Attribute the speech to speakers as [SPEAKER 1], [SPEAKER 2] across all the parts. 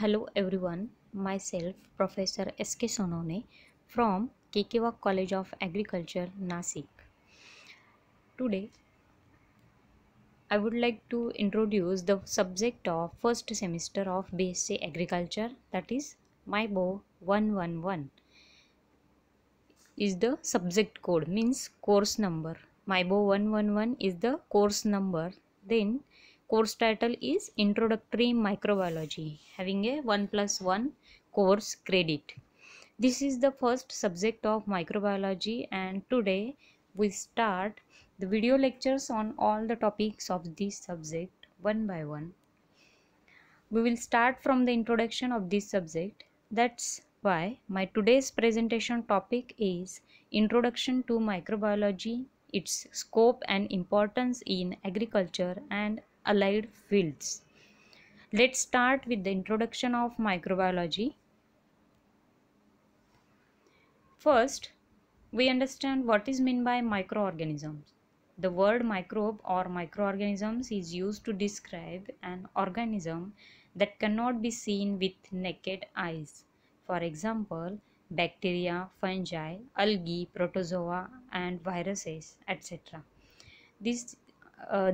[SPEAKER 1] Hello everyone, myself Professor S.K. Sonone from Kekewa College of Agriculture, Nasik. Today, I would like to introduce the subject of first semester of BSc Agriculture that is MIBO 111 is the subject code means course number. MIBO 111 is the course number then course title is introductory microbiology having a 1 plus 1 course credit this is the first subject of microbiology and today we start the video lectures on all the topics of this subject one by one we will start from the introduction of this subject that's why my today's presentation topic is introduction to microbiology its scope and importance in agriculture and allied fields. Let's start with the introduction of microbiology. First, we understand what is meant by microorganisms. The word microbe or microorganisms is used to describe an organism that cannot be seen with naked eyes. For example, bacteria, fungi, algae, protozoa and viruses etc. These uh,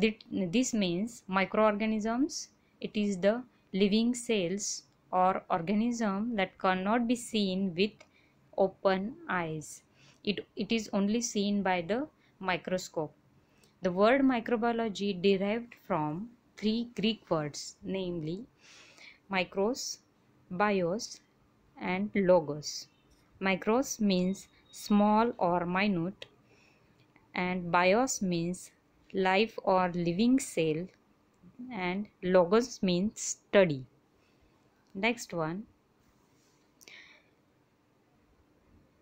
[SPEAKER 1] this means microorganisms it is the living cells or organism that cannot be seen with open eyes it, it is only seen by the microscope the word microbiology derived from three greek words namely micros bios and logos micros means small or minute and bios means life or living cell and logos means study next one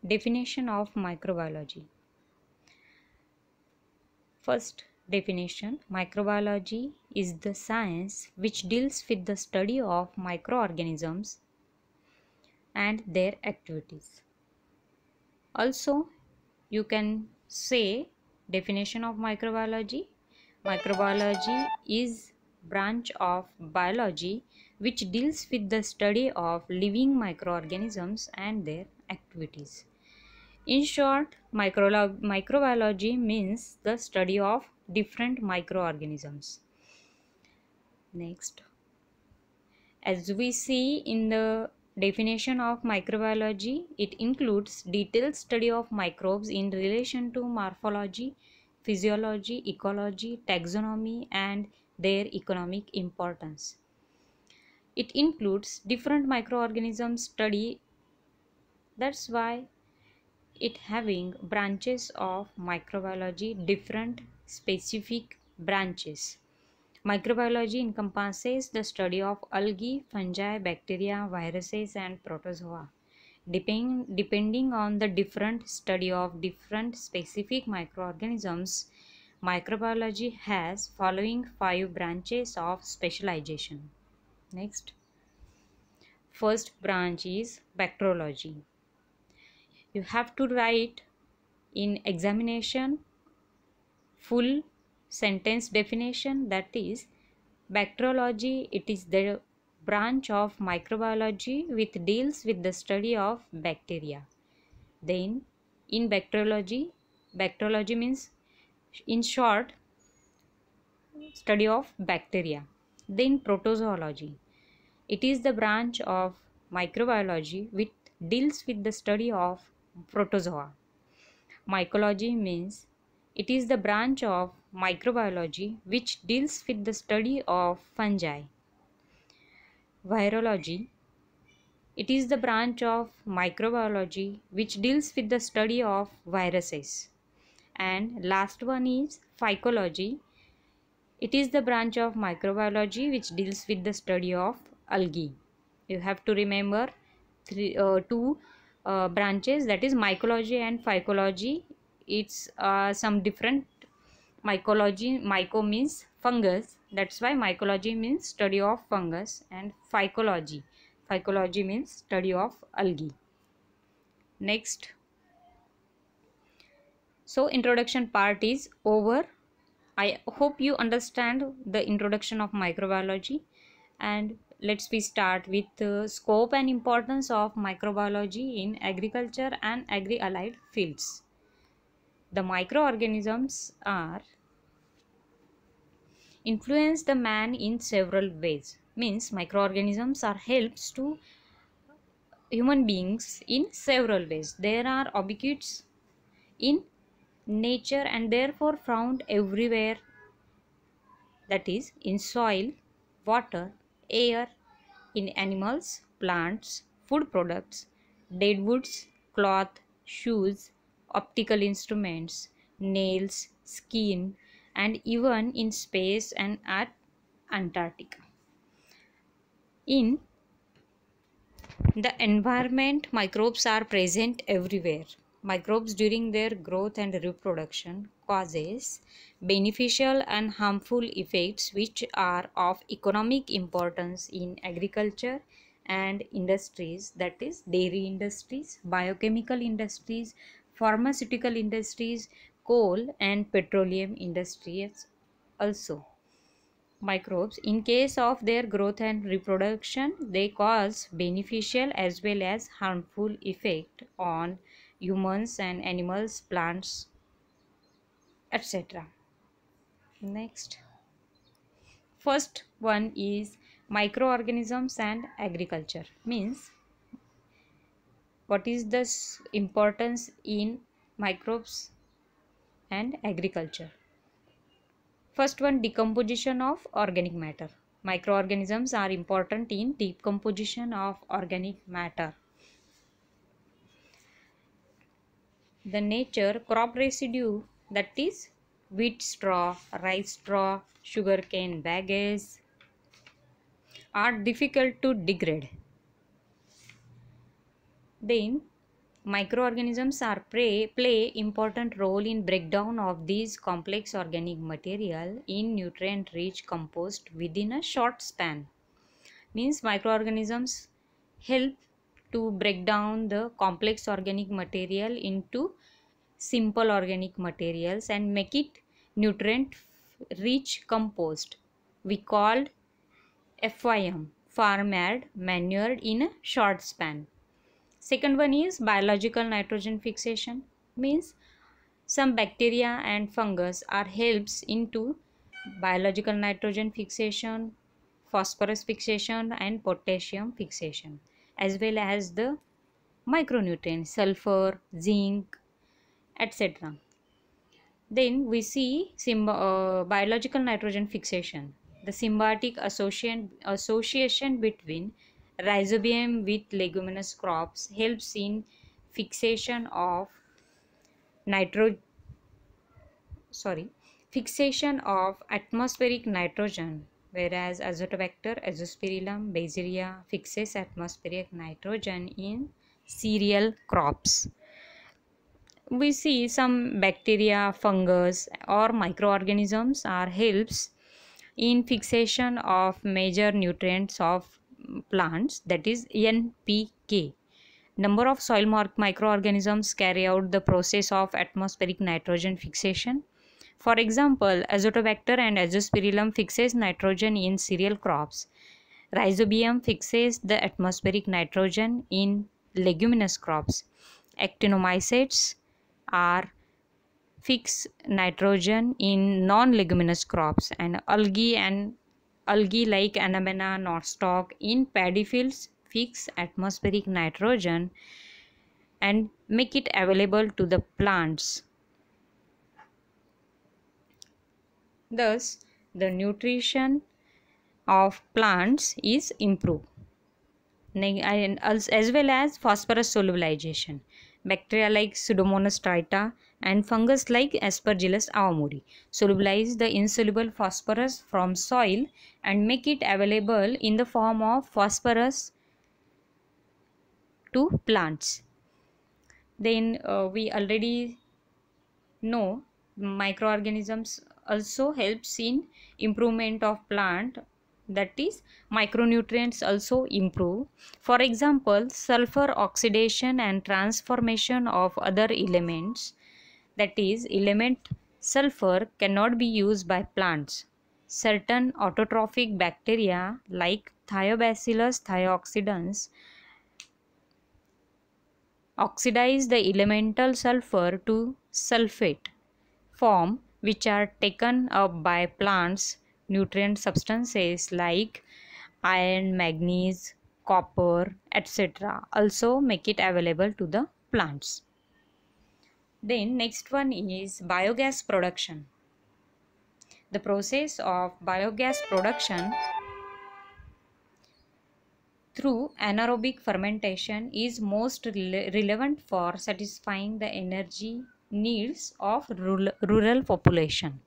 [SPEAKER 1] definition of microbiology first definition microbiology is the science which deals with the study of microorganisms and their activities also you can say Definition of microbiology Microbiology is branch of biology which deals with the study of living microorganisms and their activities. In short, microbiology means the study of different microorganisms. Next, as we see in the Definition of microbiology It includes detailed study of microbes in relation to morphology, physiology, ecology, taxonomy, and their economic importance. It includes different microorganisms study. That's why it having branches of microbiology, different specific branches. Microbiology encompasses the study of algae, fungi, bacteria, viruses and protozoa. Depend, depending on the different study of different specific microorganisms, microbiology has following five branches of specialization. Next. First branch is bacteriology. You have to write in examination full sentence definition that is bacteriology it is the branch of microbiology which deals with the study of bacteria then in bacteriology bacteriology means in short study of bacteria then protozoology it is the branch of microbiology which deals with the study of protozoa mycology means it is the branch of microbiology which deals with the study of fungi. Virology it is the branch of microbiology which deals with the study of viruses. And last one is phycology. It is the branch of microbiology which deals with the study of algae. You have to remember three, uh, two uh, branches that is mycology and phycology. It's uh, some different mycology myco means fungus that's why mycology means study of fungus and phycology phycology means study of algae next so introduction part is over i hope you understand the introduction of microbiology and let's we start with the uh, scope and importance of microbiology in agriculture and agri allied fields the microorganisms are influence the man in several ways means microorganisms are helps to human beings in several ways there are ubiquitous in nature and therefore found everywhere that is in soil water air in animals plants food products dead woods cloth shoes optical instruments, nails, skin, and even in space and at Antarctica. In the environment, microbes are present everywhere. Microbes during their growth and reproduction causes beneficial and harmful effects which are of economic importance in agriculture and industries that is dairy industries, biochemical industries, pharmaceutical industries, coal and petroleum industries also. Microbes, in case of their growth and reproduction, they cause beneficial as well as harmful effect on humans and animals, plants, etc. Next, first one is microorganisms and agriculture means what is the importance in microbes and agriculture first one decomposition of organic matter microorganisms are important in decomposition of organic matter the nature crop residue that is wheat straw rice straw sugarcane bagasse are difficult to degrade then microorganisms are play, play important role in breakdown of these complex organic material in nutrient rich compost within a short span means microorganisms help to break down the complex organic material into simple organic materials and make it nutrient rich compost we called FYM farm add manured in a short span second one is biological nitrogen fixation means some bacteria and fungus are helps into biological nitrogen fixation phosphorus fixation and potassium fixation as well as the micronutrients sulfur zinc etc then we see uh, biological nitrogen fixation the symbiotic association, association between Rhizobium with leguminous crops helps in fixation of nitrogen sorry fixation of atmospheric nitrogen whereas azotobacter azospirillum basidia fixes atmospheric nitrogen in cereal crops we see some bacteria fungus or microorganisms are helps in fixation of major nutrients of plants that is NPK. Number of soil microorganisms carry out the process of atmospheric nitrogen fixation. For example, azotobacter and azospirillum fixes nitrogen in cereal crops. Rhizobium fixes the atmospheric nitrogen in leguminous crops. Actinomycetes are fix nitrogen in non-leguminous crops and algae and algae like anemona stock in paddy fields fix atmospheric nitrogen and make it available to the plants. Thus, the nutrition of plants is improved as well as phosphorus solubilization. Bacteria like Pseudomonas trita and fungus like Aspergillus aomori. Solubilize the insoluble phosphorus from soil and make it available in the form of phosphorus to plants. Then uh, we already know microorganisms also helps in improvement of plant that is micronutrients also improve for example sulfur oxidation and transformation of other elements that is element sulfur cannot be used by plants. Certain autotrophic bacteria like Thiobacillus thioxidans oxidize the elemental sulfur to sulfate form which are taken up by plants nutrient substances like iron, magnesium, copper, etc. also make it available to the plants. Then next one is biogas production. The process of biogas production through anaerobic fermentation is most relevant for satisfying the energy needs of rural, rural population.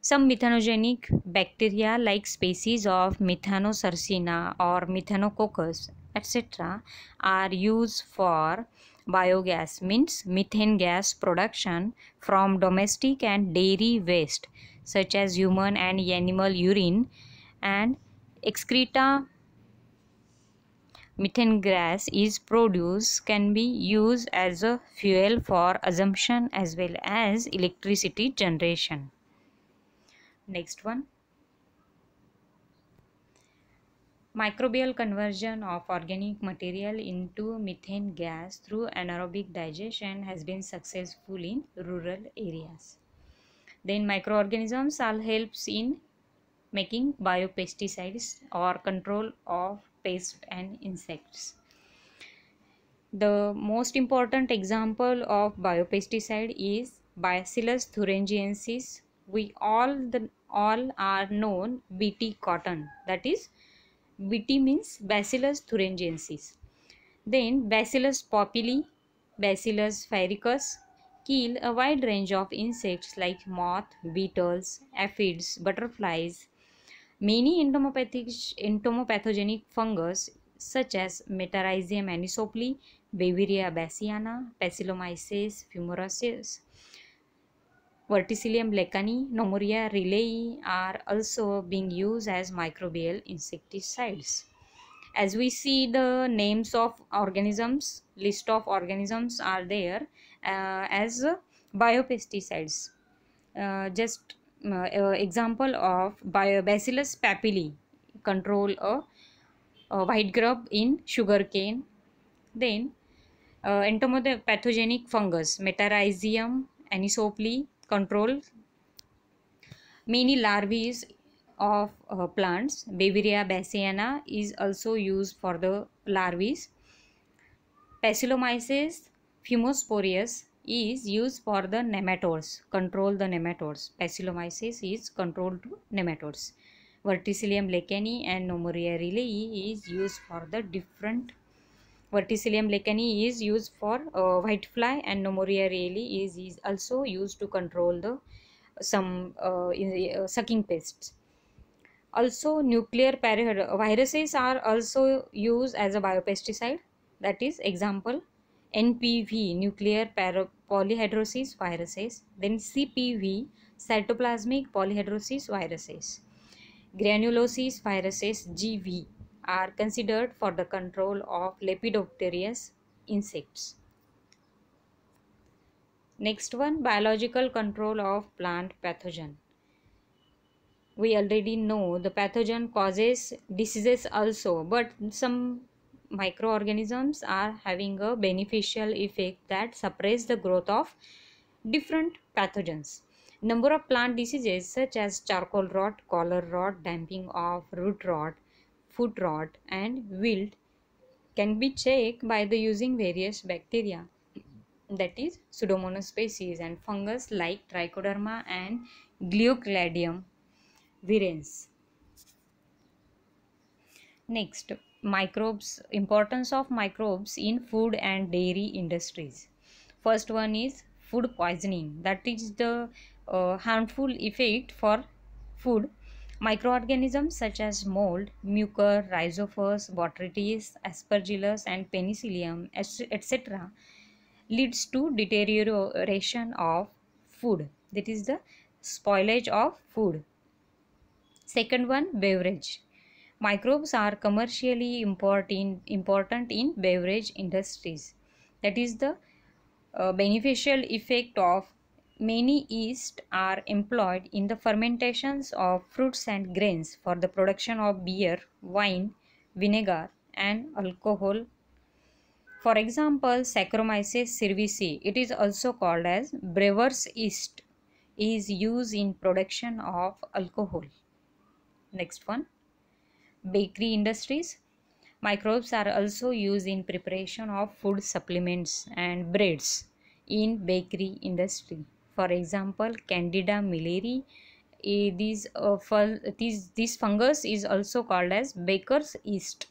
[SPEAKER 1] Some methanogenic bacteria like species of Methanocercina or Methanococcus etc. are used for Biogas means methane gas production from domestic and dairy waste such as human and animal urine and excreta methane gas is produced can be used as a fuel for assumption as well as electricity generation next one microbial conversion of organic material into methane gas through anaerobic digestion has been successful in rural areas. Then microorganisms all helps in making biopesticides or control of pests and insects. The most important example of biopesticide is Bacillus thuringiensis. We all the all are known BT cotton that is BT means Bacillus thuringiensis. Then Bacillus populi, Bacillus pyricus kill a wide range of insects like moth, beetles, aphids, butterflies, many entomopathogenic fungus such as Metarhizium anisopli, Bavaria bassiana, Bacillomyces fumorosus, Verticillium lecani, Nomuria rilei are also being used as microbial insecticides. As we see the names of organisms, list of organisms are there uh, as biopesticides. Uh, just uh, uh example of Biobacillus papilli control a, a white grub in sugarcane. Then uh, entomopathogenic fungus, Metarhizium anisopli control many larvae of uh, plants Beveria bassiana is also used for the larvae Pacillomyces fumosporius is used for the nematodes control the nematodes Pacillomyces is controlled to nematodes verticillium lecani and nomuria relay is used for the different Verticillium leccani is used for uh, whitefly and Nomoria really is, is also used to control the some uh, the, uh, sucking pests. Also, nuclear viruses are also used as a biopesticide. That is example NPV, nuclear polyhedrosis viruses. Then CPV, cytoplasmic polyhedrosis viruses. Granulosis viruses, GV, are considered for the control of lepidopterous insects. Next one biological control of plant pathogen. We already know the pathogen causes diseases also but some microorganisms are having a beneficial effect that suppress the growth of different pathogens. Number of plant diseases such as charcoal rot, collar rot, damping of root rot, food rot and wilt can be checked by the using various bacteria that is pseudomonas species and fungus like trichoderma and gliocladium virens next microbes importance of microbes in food and dairy industries first one is food poisoning that is the uh, harmful effect for food Microorganisms such as mold, mucor, rhizophores, botrytis, aspergillus and penicillium etc. leads to deterioration of food that is the spoilage of food. Second one beverage. Microbes are commercially important, important in beverage industries. That is the uh, beneficial effect of many yeast are employed in the fermentations of fruits and grains for the production of beer, wine, vinegar and alcohol. For example, Saccharomyces cerevisiae, it is also called as brewer's yeast, is used in production of alcohol. Next one, bakery industries. Microbes are also used in preparation of food supplements and breads in bakery industry for example candida milleri, eh, these, uh, these, this fungus is also called as baker's yeast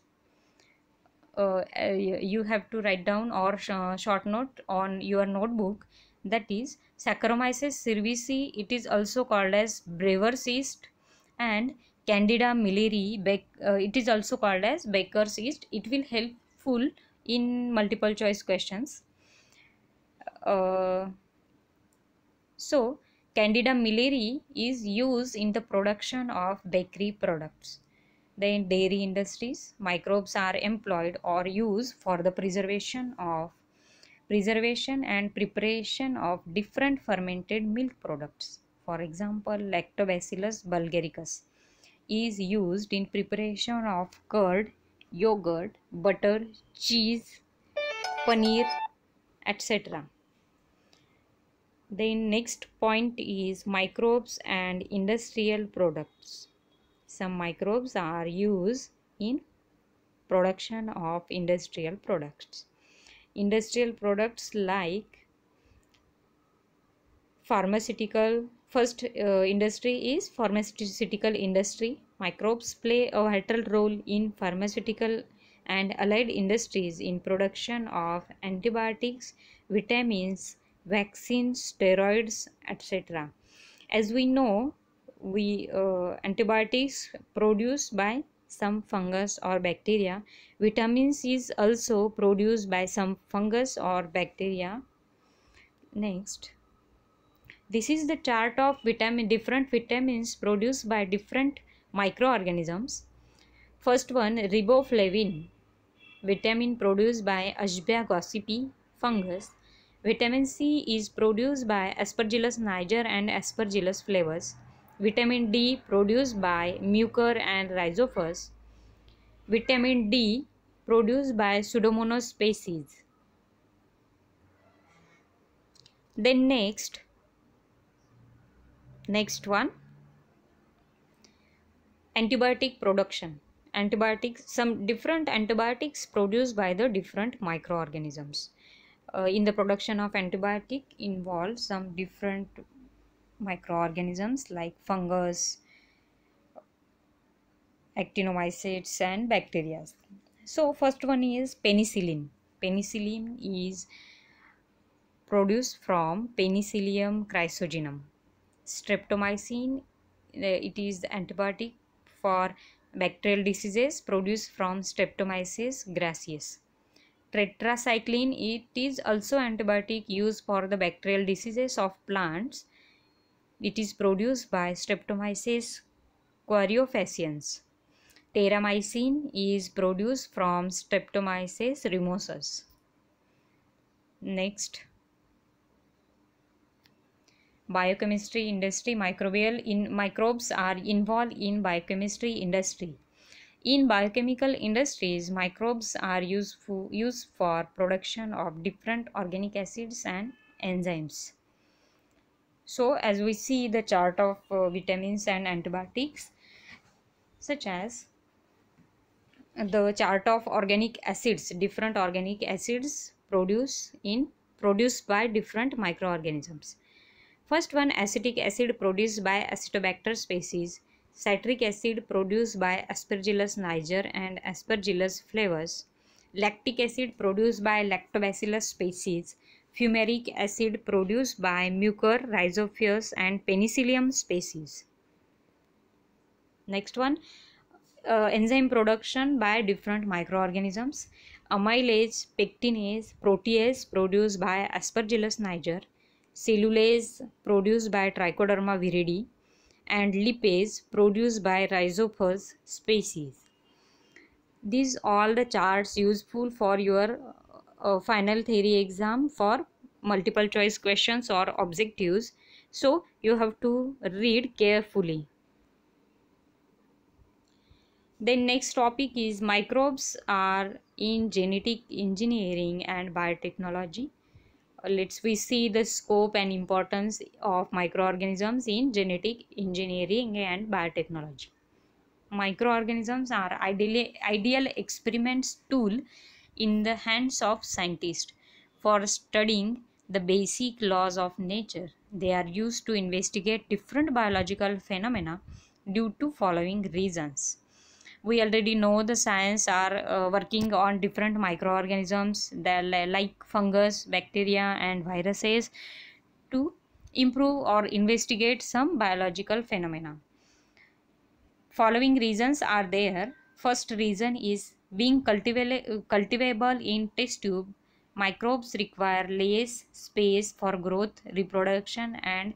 [SPEAKER 1] uh, eh, you have to write down or sh short note on your notebook that is saccharomyces cerevisiae it is also called as brewer's yeast and candida milleri. uh, it is also called as baker's yeast it will helpful in multiple choice questions uh, so, Candida milleri is used in the production of bakery products. Then dairy industries, microbes are employed or used for the preservation of preservation and preparation of different fermented milk products. For example, Lactobacillus bulgaricus is used in preparation of curd, yogurt, butter, cheese, paneer, etc. The next point is microbes and industrial products. Some microbes are used in production of industrial products. Industrial products like pharmaceutical, first uh, industry is pharmaceutical industry. Microbes play a vital role in pharmaceutical and allied industries in production of antibiotics, vitamins, vaccines, steroids, etc. As we know, we uh, antibiotics produced by some fungus or bacteria. Vitamins is also produced by some fungus or bacteria. Next, this is the chart of vitamin different vitamins produced by different microorganisms. First one, riboflavin, vitamin produced by Ashbia fungus Vitamin C is produced by Aspergillus niger and Aspergillus flavus. Vitamin D produced by Mucor and Rhizophus. Vitamin D produced by Pseudomonas species. Then next, next one, antibiotic production antibiotics some different antibiotics produced by the different microorganisms uh, in the production of antibiotic involves some different microorganisms like fungus actinomycetes and bacteria so first one is penicillin penicillin is produced from penicillium chrysogenum streptomycin uh, it is the antibiotic for bacterial diseases produced from streptomyces gracilis tetracycline it is also antibiotic used for the bacterial diseases of plants it is produced by streptomyces quariofaciens Teramycin is produced from Streptomyces rhimosus Next, biochemistry industry microbial in microbes are involved in biochemistry industry. In biochemical industries, microbes are used for, production of different organic acids and enzymes. So, as we see the chart of uh, vitamins and antibiotics, such as uh, the chart of organic acids, different organic acids produced in produced by different microorganisms. First one acetic acid produced by acetobacter species citric acid produced by Aspergillus niger and Aspergillus flavus, lactic acid produced by Lactobacillus species, fumaric acid produced by Mucor, Rhizophagus and Penicillium species. Next one, uh, enzyme production by different microorganisms. Amylase, pectinase, protease produced by Aspergillus niger, cellulase produced by Trichoderma viridi, and lipase produced by rhizophus species. These all the charts useful for your uh, final theory exam for multiple choice questions or objectives. So you have to read carefully. Then next topic is microbes are in genetic engineering and biotechnology let's we see the scope and importance of microorganisms in genetic engineering and biotechnology microorganisms are ideally ideal experiments tool in the hands of scientists for studying the basic laws of nature they are used to investigate different biological phenomena due to following reasons we already know the science are uh, working on different microorganisms like fungus bacteria and viruses to improve or investigate some biological phenomena following reasons are there first reason is being cultivable, cultivable in test tube microbes require less space for growth reproduction and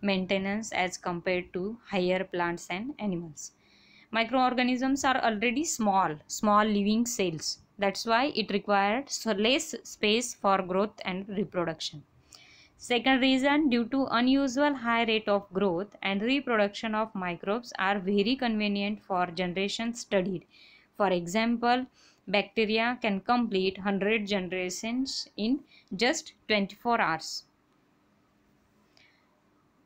[SPEAKER 1] maintenance as compared to higher plants and animals microorganisms are already small small living cells that's why it required less space for growth and reproduction second reason due to unusual high rate of growth and reproduction of microbes are very convenient for generations studied for example bacteria can complete 100 generations in just 24 hours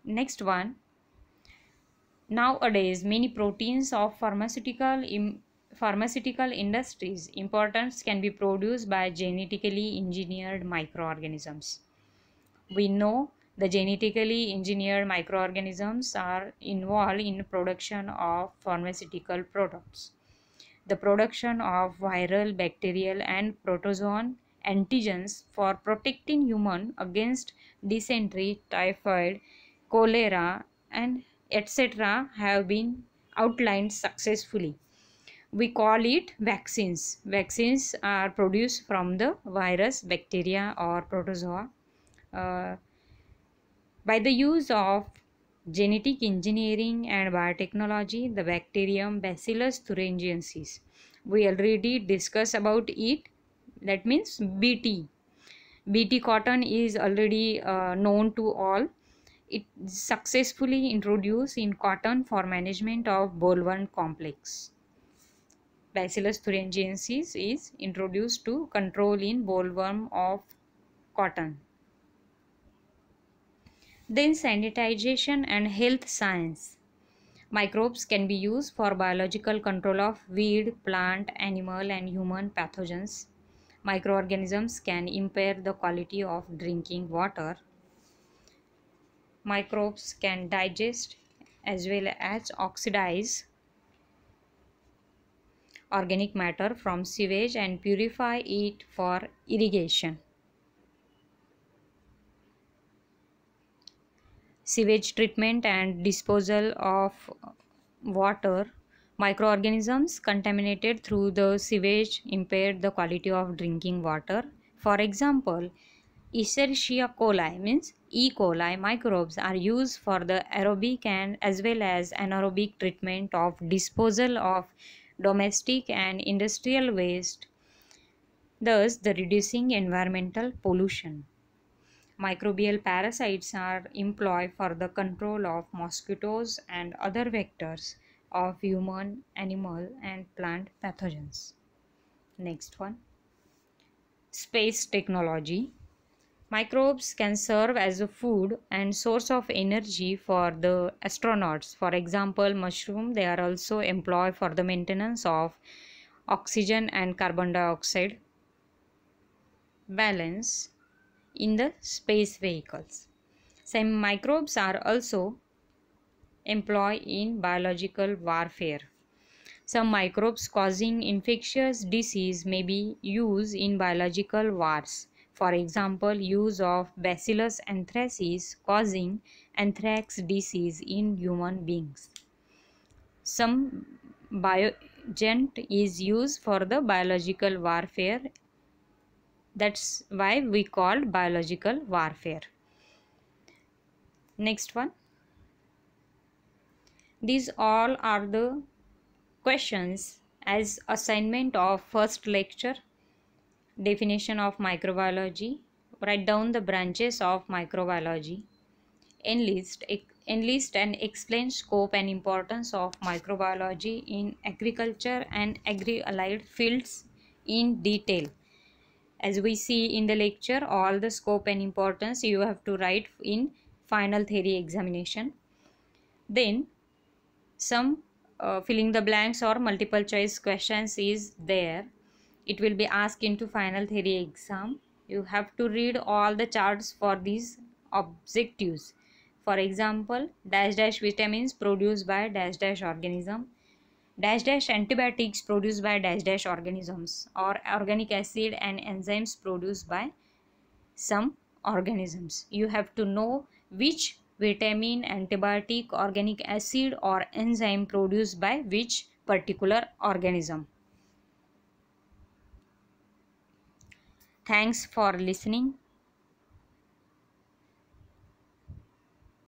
[SPEAKER 1] next one Nowadays, many proteins of pharmaceutical pharmaceutical industries importance can be produced by genetically engineered microorganisms. We know the genetically engineered microorganisms are involved in production of pharmaceutical products. The production of viral, bacterial and protozoan antigens for protecting human against dysentery, typhoid, cholera and etc. have been outlined successfully. We call it vaccines. Vaccines are produced from the virus, bacteria or protozoa. Uh, by the use of genetic engineering and biotechnology, the bacterium Bacillus thuringiensis. We already discussed about it. That means BT. BT cotton is already uh, known to all it successfully introduced in cotton for management of bollworm complex. Bacillus thuringiensis is introduced to control in bollworm of cotton. Then sanitization and health science. Microbes can be used for biological control of weed, plant, animal and human pathogens. Microorganisms can impair the quality of drinking water microbes can digest as well as oxidize organic matter from sewage and purify it for irrigation. Sewage treatment and disposal of water microorganisms contaminated through the sewage impair the quality of drinking water. For example, Escherichia coli means E. coli microbes are used for the aerobic and as well as anaerobic treatment of disposal of domestic and industrial waste thus the reducing environmental pollution. Microbial parasites are employed for the control of mosquitoes and other vectors of human, animal and plant pathogens. Next one. Space technology Microbes can serve as a food and source of energy for the astronauts. For example, mushroom, they are also employed for the maintenance of oxygen and carbon dioxide balance in the space vehicles. Some microbes are also employed in biological warfare. Some microbes causing infectious disease may be used in biological wars for example use of bacillus anthracis causing anthrax disease in human beings. Some biogen is used for the biological warfare that's why we call biological warfare. Next one. These all are the questions as assignment of first lecture definition of microbiology, write down the branches of microbiology, enlist, enlist and explain scope and importance of microbiology in agriculture and agri-allied fields in detail. As we see in the lecture, all the scope and importance you have to write in final theory examination. Then some uh, filling the blanks or multiple choice questions is there it will be asked into final theory exam you have to read all the charts for these objectives for example dash dash vitamins produced by dash dash organism dash dash antibiotics produced by dash dash organisms or organic acid and enzymes produced by some organisms you have to know which vitamin antibiotic organic acid or enzyme produced by which particular organism Thanks for listening.